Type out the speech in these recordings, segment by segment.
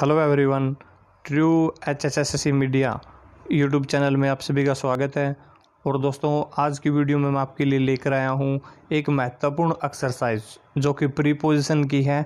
hello everyone true H H S S C media YouTube channel में आप सभी का स्वागत है और दोस्तों आज की वीडियो में मैं आपके लिए लेकर आया हूँ एक महत्वपूर्ण एक्सरसाइज जो कि प्रीपोजिशन की है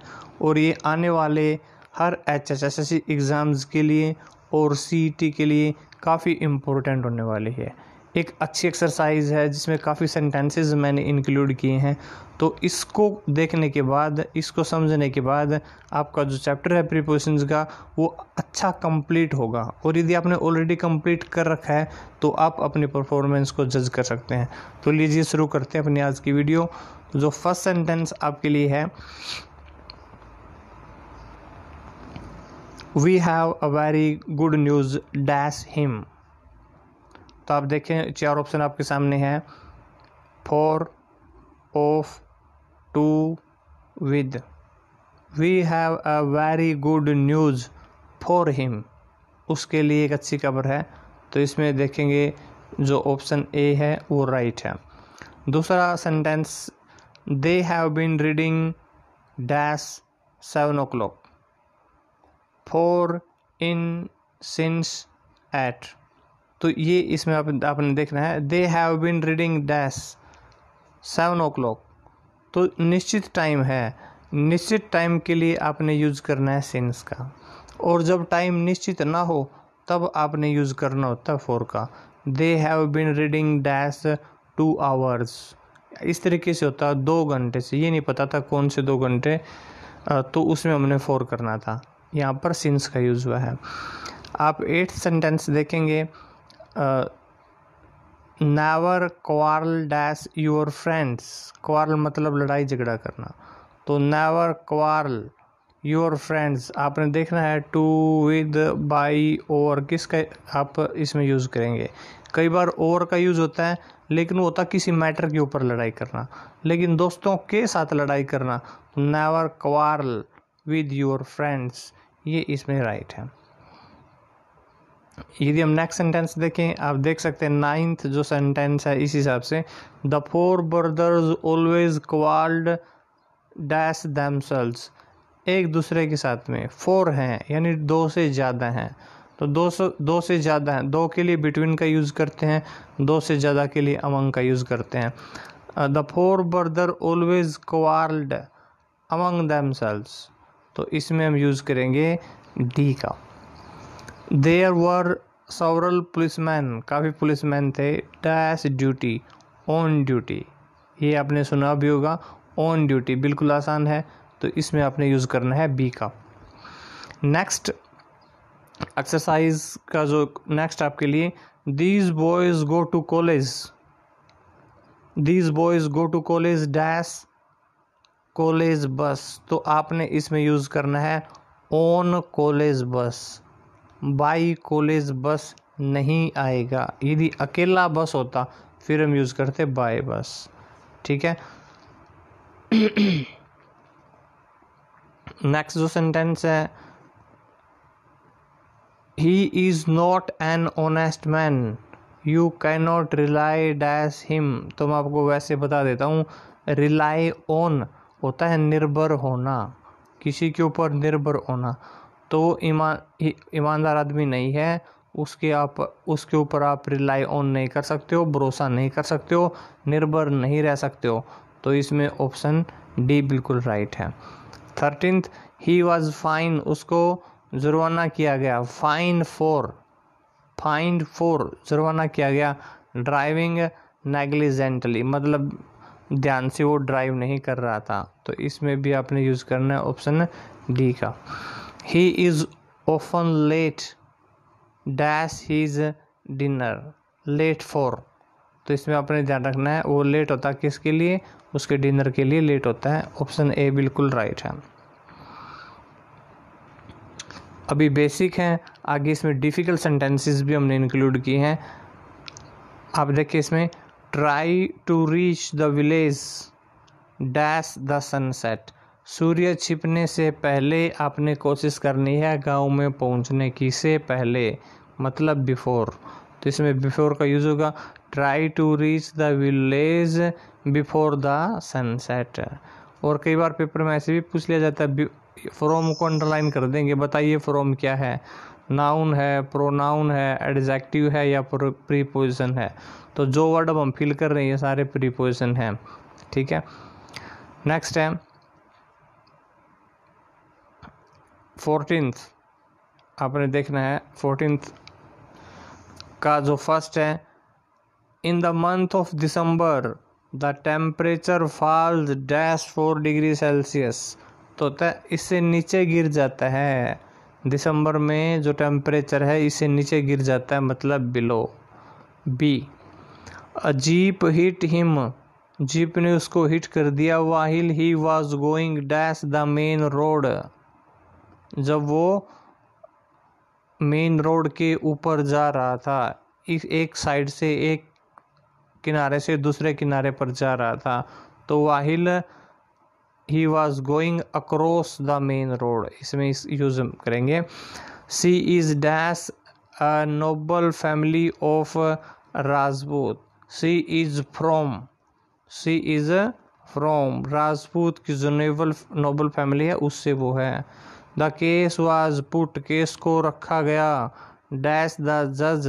और ये आने वाले हर H H S S C exams के लिए और सी टी e के लिए काफ़ी इम्पोर्टेंट होने वाली है एक अच्छी एक्सरसाइज है जिसमें काफ़ी सेंटेंसेस मैंने इंक्लूड किए हैं तो इसको देखने के बाद इसको समझने के बाद आपका जो चैप्टर है प्रीपोजिशंस का वो अच्छा कंप्लीट होगा और यदि आपने ऑलरेडी कंप्लीट कर रखा है तो आप अपनी परफॉर्मेंस को जज कर सकते हैं तो लीजिए शुरू करते हैं अपनी आज की वीडियो जो फर्स्ट सेंटेंस आपके लिए है we have a very good news dash him तो आप देखें चार ऑप्शन आपके सामने हैं for of to with we have a very good news for him उसके लिए एक अच्छी खबर है तो इसमें देखेंगे जो ऑप्शन ए है वो राइट है दूसरा sentence they have been reading dash seven o'clock for in since at तो ये इसमें आप आपने देखना है they have been reading dash seven o'clock तो निश्चित टाइम है निश्चित टाइम के लिए आपने यूज़ करना है सेंस का और जब टाइम निश्चित ना हो तब आपने यूज़ करना होता है फोर का they have been reading dash two hours इस तरीके से होता है दो घंटे से ये नहीं पता था कौन से दो घंटे तो उसमें हमने फोर करना था यहाँ पर सिंस का यूज़ हुआ है आप एट्थ सेंटेंस देखेंगे नावर never quarrel dash your friends quarrel मतलब लड़ाई झगड़ा करना तो नेवर क्वारल योर फ्रेंड्स आपने देखना है टू विद बाई और किसका आप इसमें यूज़ करेंगे कई बार और का यूज़ होता है लेकिन वो होता किसी मैटर के ऊपर लड़ाई करना लेकिन दोस्तों के साथ लड़ाई करना never quarrel with your friends ये इसमें राइट है यदि हम नेक्स्ट सेंटेंस देखें आप देख सकते हैं नाइन्थ जो सेंटेंस है इस हिसाब से the four brothers always quarrelled dash them एक दूसरे के साथ में फोर हैं यानी दो से ज़्यादा हैं तो दो सौ दो से ज़्यादा हैं दो के लिए बिटवीन का यूज़ करते हैं दो से ज़्यादा के लिए अमंग का यूज़ करते हैं the four brother always quarrelled among them तो इसमें हम यूज़ करेंगे डी का देयर वर सवरल पुलिसमैन काफ़ी पुलिसमैन थे डैश ड्यूटी ऑन ड्यूटी ये आपने सुना भी होगा ऑन ड्यूटी बिल्कुल आसान है तो इसमें आपने यूज़ करना है बी का नेक्स्ट एक्सरसाइज का जो नेक्स्ट आपके लिए these boys go to college these boys go to college dash college bus तो आपने इसमें यूज़ करना है on college bus by college bus नहीं आएगा यदि अकेला बस होता फिर हम यूज़ करते बाय बस ठीक है नेक्स्ट जो सेंटेंस है he is not an honest man you can not rely dash him तो मैं आपको वैसे बता देता हूँ रिलाई ऑन होता है निर्भर होना किसी के ऊपर निर्भर होना तो वो ईमान ईमानदार आदमी नहीं है उसके आप उसके ऊपर आप रिलाई ऑन नहीं कर सकते हो भरोसा नहीं कर सकते हो निर्भर नहीं रह सकते हो तो इसमें ऑप्शन डी बिल्कुल राइट है थर्टीन ही वॉज फाइन उसको जुर्माना किया गया फाइन फोर फाइन फोर जुर्माना किया गया ड्राइविंग नेग्लिजेंटली मतलब ध्यान से वो ड्राइव नहीं कर रहा था तो इसमें भी आपने यूज़ करना है ऑप्शन डी का he is often late dash his dinner late for तो इसमें आपने ध्यान रखना है वो लेट होता है किसके लिए उसके डिनर के लिए लेट होता है ऑप्शन ए बिल्कुल राइट है अभी बेसिक हैं आगे इसमें डिफ़िकल्ट सेंटेंसेस भी हमने इंक्लूड किए हैं आप देखिए इसमें try to reach the village dash the sunset सूर्य छिपने से पहले आपने कोशिश करनी है गांव में पहुंचने की से पहले मतलब बिफोर तो इसमें बिफोर का यूज़ होगा try to reach the village before the sunset और कई बार पेपर में ऐसे भी पूछ लिया जाता है फ्रॉम को अंडरलाइन कर देंगे बताइए फ्रॉम क्या है नाउन है प्रोनाउन है एडजेक्टिव है या प्रीपोजिशन है तो जो वर्ड अब हम फिल कर रहे हैं ये सारे प्रीपोजिशन हैं ठीक है नेक्स्ट है फोर्टीनथ आपने देखना है फोर्टीनथ का जो फर्स्ट है in the month of December the temperature falls dash four degree Celsius तो इससे नीचे गिर जाता है दिसंबर में जो टेम्परेचर है इससे नीचे गिर जाता है मतलब below B a jeep hit him jeep ने उसको हिट कर दिया while he was going dash the main road जब वो मेन रोड के ऊपर जा रहा था इस एक साइड से एक किनारे से दूसरे किनारे पर जा रहा था तो वाहिल he was going across the main road इसमें इस यूज करेंगे सी is dash Nobel family of Rajput C is from C is from Rajput की जो नोबल नोबल फैमिली है उससे वो है the case was put case को रखा गया डैश द जज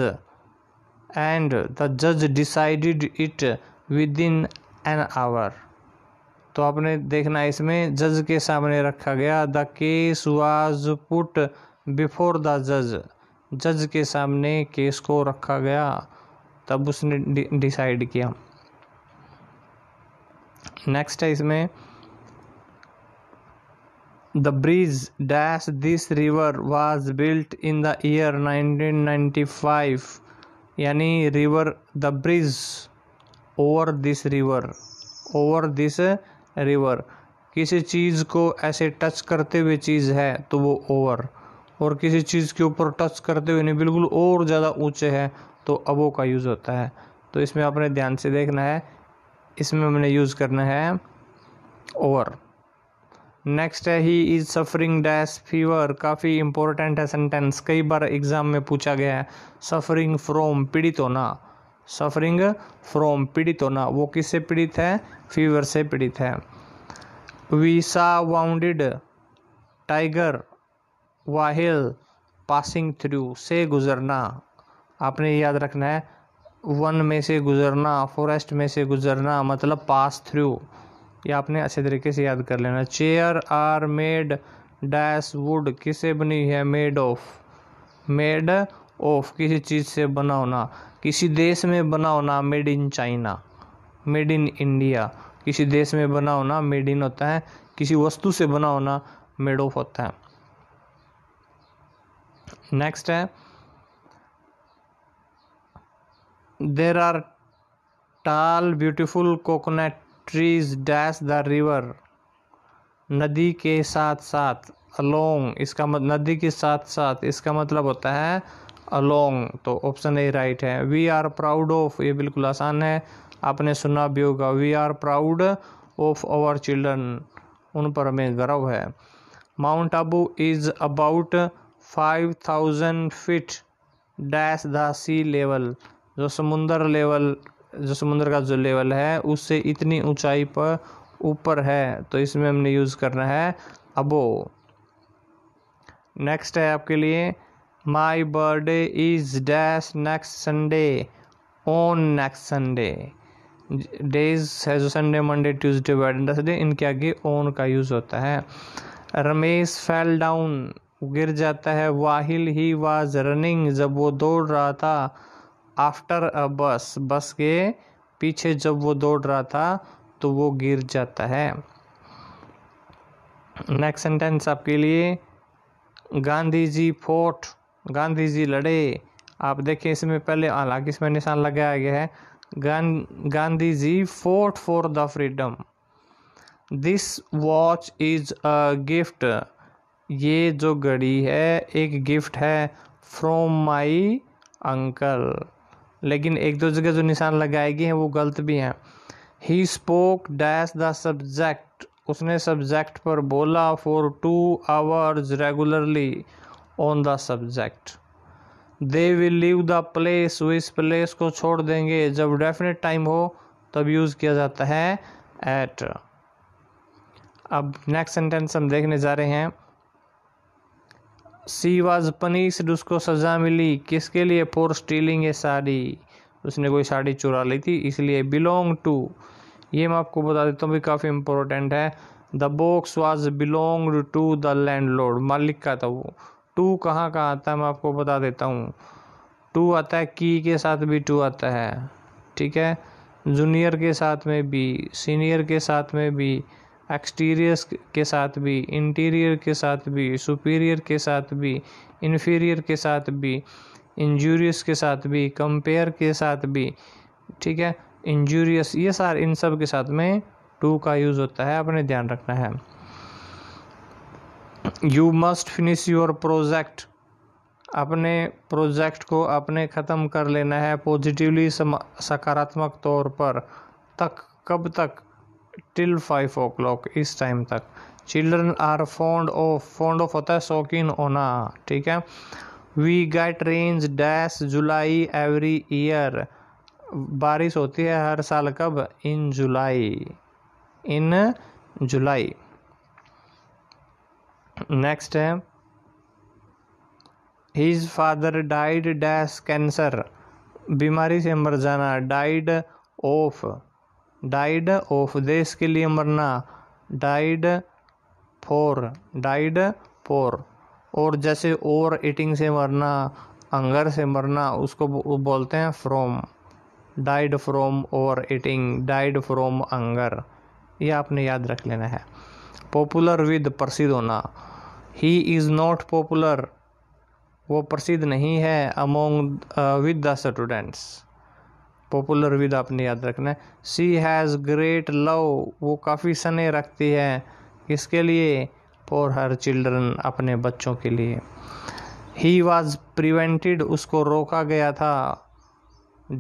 एंड द जज decided it with in an hour तो आपने देखना इसमें जज के सामने रखा गया the case was put before the जज जज के सामने केस को रखा गया तब उसने डिसाइड किया नेक्स्ट है इसमें The bridge dash this river was built in the year 1995 यानी river the bridge over this river over this river किसी चीज़ को ऐसे टच करते हुए चीज़ है तो वो ओवर और किसी चीज़ के ऊपर टच करते हुए नहीं बिल्कुल और ज़्यादा ऊंचे है तो अबो का यूज़ होता है तो इसमें आपने ध्यान से देखना है इसमें हमने यूज़ करना है ओवर नेक्स्ट है he is suffering dash fever काफ़ी इंपॉर्टेंट है सेंटेंस कई बार एग्ज़ाम में पूछा गया है सफरिंग फ्रॉम पीड़ित होना सफरिंग फ्रॉम पीड़ित होना वो किससे पीड़ित है फीवर से पीड़ित है we saw wounded tiger while passing through से गुज़रना आपने याद रखना है वन में से गुज़रना फॉरेस्ट में से गुज़रना मतलब पास थ्रू ये आपने अच्छे तरीके से याद कर लेना chair are made dash wood किसे बनी है मेड ऑफ मेड ऑफ किसी चीज़ से बना होना किसी देश में बना होना made in China made in India किसी देश में बना होना मेड इन होता है किसी वस्तु से बना होना मेड ऑफ होता है नेक्स्ट है there are tall beautiful coconut trees dash the river नदी के साथ साथ अलोंग इसका मत नदी के साथ साथ इसका मतलब होता है अलोंग तो ऑप्शन ए राइट है वी आर प्राउड ऑफ ये बिल्कुल आसान है आपने सुना भी होगा we are proud of our children उन पर हमें गर्व है Mount Abu is about five thousand feet dash the sea level जो समुंदर लेवल जो समुद्र का जो लेवल है उससे इतनी ऊंचाई पर ऊपर है तो इसमें हमने यूज़ करना है अबो नेक्स्ट है आपके लिए my birthday is dash next Sunday on next Sunday days है जो संडे मंडे ट्यूसडे वेडनेसडे इनके आगे ओन का यूज़ होता है रमेश फेल डाउन गिर जाता है वाहिल ही वाज रनिंग जब वो दौड़ रहा था आफ्टर अ बस बस के पीछे जब वो दौड़ रहा था तो वो गिर जाता है नेक्स्ट सेंटेंस आपके लिए गांधी जी फोर्ट गांधी जी लड़े आप देखिए इसमें पहले हालांकि इसमें निशान लगाया गया है गां, Gandhi ji fought for the freedom this watch is a gift ये जो घड़ी है एक गिफ्ट है फ्रॉम माई अंकल लेकिन एक दो जगह जो निशान लगाए गए हैं वो गलत भी हैं he spoke dash the subject उसने सब्जेक्ट पर बोला for two hours regularly on the subject they will leave the place वो इस प्लेस को छोड़ देंगे जब डेफिनेट टाइम हो तब यूज़ किया जाता है एट अब नेक्स्ट सेंटेंस हम देखने जा रहे हैं सी वाज पनिश्ड उसको सज़ा मिली किसके लिए फोर स्टीलिंग ए साड़ी उसने कोई साड़ी चुरा ली थी इसलिए बिलोंग टू ये मैं आपको बता देता हूँ भी काफ़ी इंपॉर्टेंट है the box was belong to the landlord मालिक का था वो टू कहाँ कहाँ आता है मैं आपको बता देता हूँ टू आता है की के साथ भी टू आता है ठीक है जूनियर के साथ में भी सीनियर के साथ में भी एक्सटीरियर्स के साथ भी इंटीरियर के साथ भी सुपीरियर के साथ भी इन्फीरियर के साथ भी इंजूरियस के साथ भी कंपेयर के साथ भी ठीक है इंजूरियस ये सारे इन सब के साथ में टू का यूज़ होता है अपने ध्यान रखना है you must finish your project अपने प्रोजेक्ट को अपने ख़त्म कर लेना है पॉजिटिवली सकारात्मक तौर पर तक कब तक टिल फाइव ओ क्लॉक इस टाइम तक children are fond of fond of होता है शौकीन होना ठीक है we get rains dash July every year बारिश होती है हर साल कब in July in July next है his father died dash cancer बीमारी से मर जाना डाइड ऑफ डाइड ऑफ देश के लिए मरना डाइड फोर डाइड फोर और जैसे ओवर ईटिंग से मरना अंगर से मरना उसको बोलते हैं from died from overeating died from anger ये आपने याद रख लेना है पॉपुलर विद प्रसिद्ध होना ही इज़ नॉट पॉपुलर वो प्रसिद्ध नहीं है among with the students popular with आपने याद रखना है सी हैज़ ग्रेट लव वो काफ़ी सने रखती है किसके लिए फॉर हर चिल्ड्रन अपने बच्चों के लिए ही वॉज प्रिवेंटेड उसको रोका गया था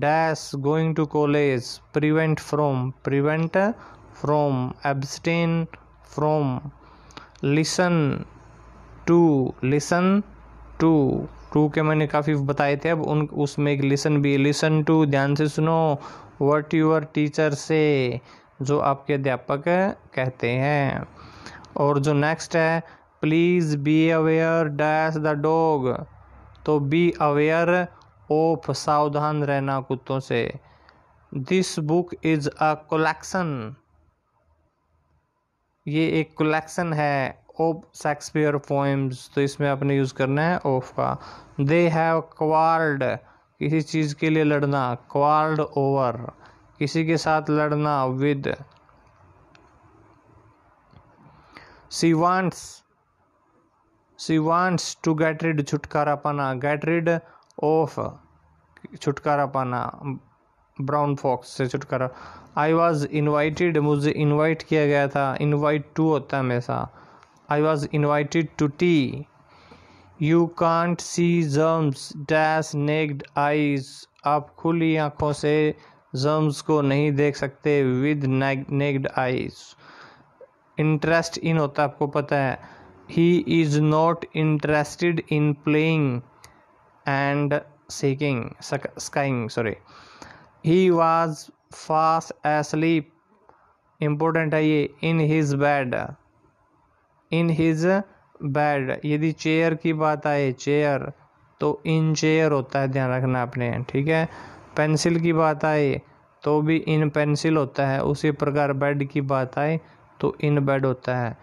dash going to college prevent from prevent from abstain from listen to listen to to के मैंने काफ़ी बताए थे अब उन उसमें एक लिसन भी लिसन टू ध्यान से सुनो वट यूअर टीचर से जो आपके अध्यापक कहते हैं और जो नेक्स्ट है please be aware dash the dog तो बी अवेयर ऑफ सावधान रहना कुत्तों से this book is a collection ये एक कलेक्शन है ओप शेक्सपियर पोइम्स तो इसमें आपने यूज़ करना है ऑफ का दे हैव क्वार्ड किसी चीज़ के लिए लड़ना क्वार्ड ओवर किसी के साथ लड़ना with she wants she wants to get rid छुटकारा पाना गेट रिड ऑफ छुटकारा पाना ब्राउन फॉक्स से छुटकारा आई वॉज इन्वाइटेड मुझे इन्वाइट किया गया था इन्वाइट टू होता है हमेशा I was invited to tea you can't see germs dash naked eyes आप खुली आँखों से जर्म्स को नहीं देख सकते with naked eyes interest in होता है आपको पता है he is not interested in playing and seeking skiing sorry he was fast asleep important है ये in his bed in his bed यदि चेयर की बात आए चेयर तो इन चेयर होता है ध्यान रखना आपने ठीक है पेंसिल की बात आए तो भी इन पेंसिल होता है उसी प्रकार बेड की बात आए तो इन बेड होता है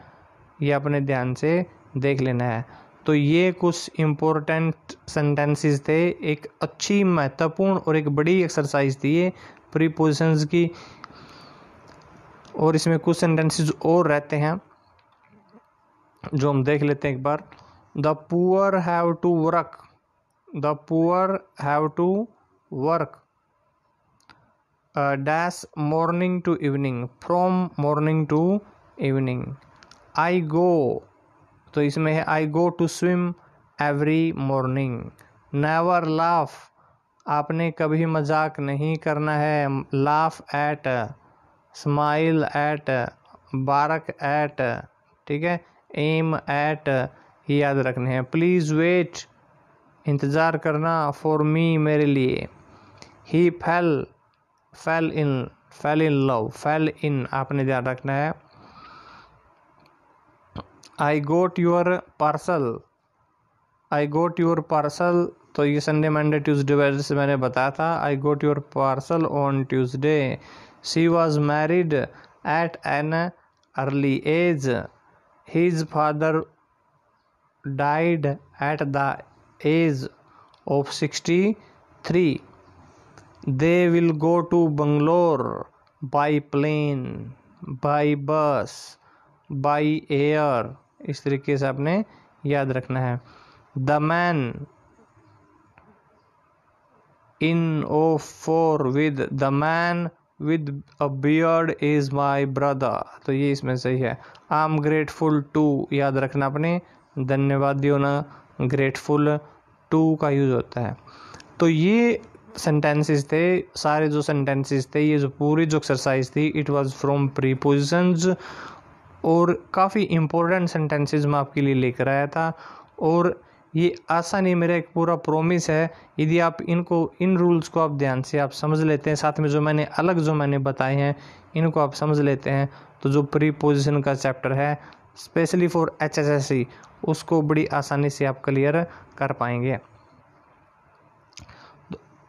ये अपने ध्यान से देख लेना है तो ये कुछ इम्पोर्टेंट सेंटेंसेस थे एक अच्छी महत्वपूर्ण और एक बड़ी एक्सरसाइज थी ये प्रीपोजिशंस की और इसमें कुछ सेंटेंसेस और रहते हैं जो हम देख लेते हैं एक बार the poor have to work the poor have to work dash morning to evening from morning to evening I go तो इसमें है I go to swim every morning never laugh आपने कभी मजाक नहीं करना है laugh at smile at bark at ठीक है एम एट याद रखने हैं प्लीज़ वेट इंतज़ार करना फॉर मी मेरे लिए ही फैल फैल इन फैल इन लव फैल इन आपने ध्यान रखना है I got your parcel I got your parcel तो ये संडे मंडे ट्यूजडे वजह से मैंने बताया था I got your parcel on Tuesday she was married at an early age his father died at the age of sixty three they will go to Bangalore by plane by bus by air इस तरीके से आपने याद रखना है the man in or for with the man with a beard is my brother तो ये इसमें सही है आई एम ग्रेटफुल टू याद रखना अपने धन्यवादी ना ग्रेटफुल टू का यूज़ होता है तो ये सेंटेंसेस थे सारे जो सेंटेंसेस थे ये जो पूरी जो एक्सरसाइज थी इट वाज फ्रॉम प्रीपोजिशंस और काफ़ी इम्पोर्टेंट सेंटेंसेस मैं आपके लिए लेकर आया था और ये आसानी मेरा एक पूरा प्रोमिस है यदि आप इनको इन रूल्स को आप ध्यान से आप समझ लेते हैं साथ में जो मैंने अलग जो मैंने बताए हैं इनको आप समझ लेते हैं तो जो प्री पोजिशन का चैप्टर है specially for H S S C उसको बड़ी आसानी से आप क्लियर कर पाएंगे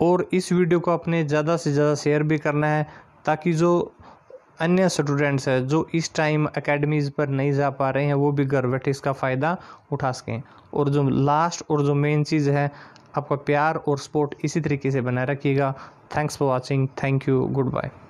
और इस वीडियो को आपने ज़्यादा से ज़्यादा शेयर भी करना है ताकि जो अन्य स्टूडेंट्स हैं जो इस टाइम अकेडमीज़ पर नहीं जा पा रहे हैं वो भी घर बैठे इसका फ़ायदा उठा सकें और जो लास्ट और जो मेन चीज़ है आपका प्यार और सपोर्ट इसी तरीके से बनाए रखिएगा thanks for watching thank you good bye